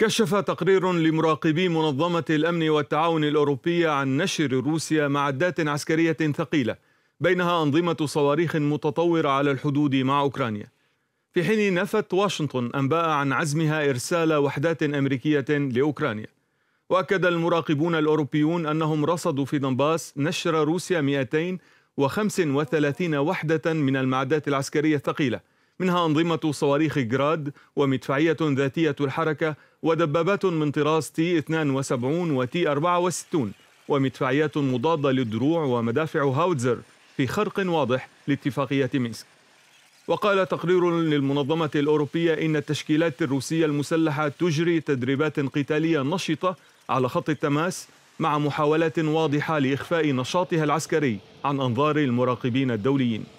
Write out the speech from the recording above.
كشف تقرير لمراقبي منظمة الأمن والتعاون الأوروبية عن نشر روسيا معدات عسكرية ثقيلة بينها أنظمة صواريخ متطورة على الحدود مع أوكرانيا في حين نفت واشنطن أنباء عن عزمها إرسال وحدات أمريكية لأوكرانيا وأكد المراقبون الأوروبيون أنهم رصدوا في دنباس نشر روسيا 235 وحدة من المعدات العسكرية الثقيلة منها أنظمة صواريخ جراد ومدفعية ذاتية الحركة ودبابات من طراز تي 72 وتي 64 ومدفعيات مضادة للدروع ومدافع هاوتزر في خرق واضح لاتفاقية مينسك وقال تقرير للمنظمة الأوروبية إن التشكيلات الروسية المسلحة تجري تدريبات قتالية نشطة على خط التماس مع محاولات واضحة لإخفاء نشاطها العسكري عن أنظار المراقبين الدوليين